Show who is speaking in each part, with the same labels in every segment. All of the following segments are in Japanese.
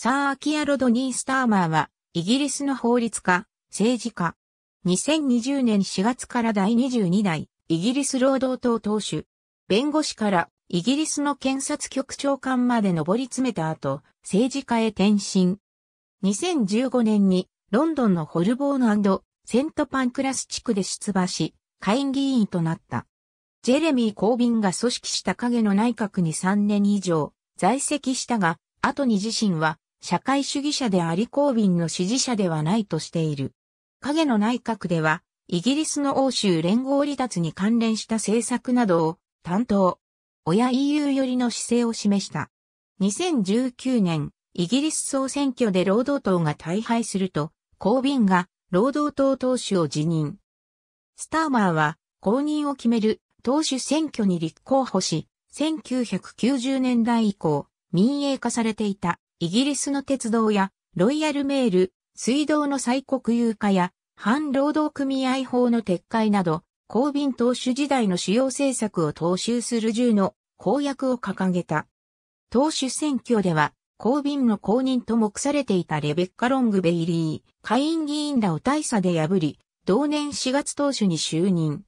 Speaker 1: サー・アキア・ロドニー・スターマーは、イギリスの法律家、政治家。2020年4月から第22代、イギリス労働党党首。弁護士からイギリスの検察局長官まで上り詰めた後、政治家へ転身。2015年にロンドンのホルボーナ＆セントパンクラス地区で出馬し、下院議員となった。ジェレミー・コービンが組織した影の内閣に3年以上在籍したが、後に自身は社会主義者であり公民の支持者ではないとしている。影の内閣では、イギリスの欧州連合離脱に関連した政策などを担当、親 EU 寄りの姿勢を示した。2019年、イギリス総選挙で労働党が大敗すると、公民が労働党党首を辞任。スターマーは公認を決める党首選挙に立候補し、1990年代以降、民営化されていた。イギリスの鉄道やロイヤルメール、水道の再国有化や反労働組合法の撤回など、公民党首時代の主要政策を踏襲する10の公約を掲げた。党首選挙では、公民の公認と目されていたレベッカ・ロング・ベイリー、下院議員らを大差で破り、同年4月党首に就任。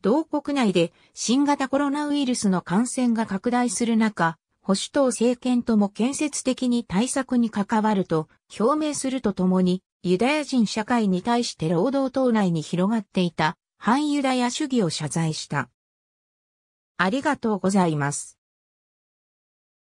Speaker 1: 同国内で新型コロナウイルスの感染が拡大する中、保守党政権とも建設的に対策に関わると表明するとともに、ユダヤ人社会に対して労働党内に広がっていた反ユダヤ主義を謝罪した。ありがとうございます。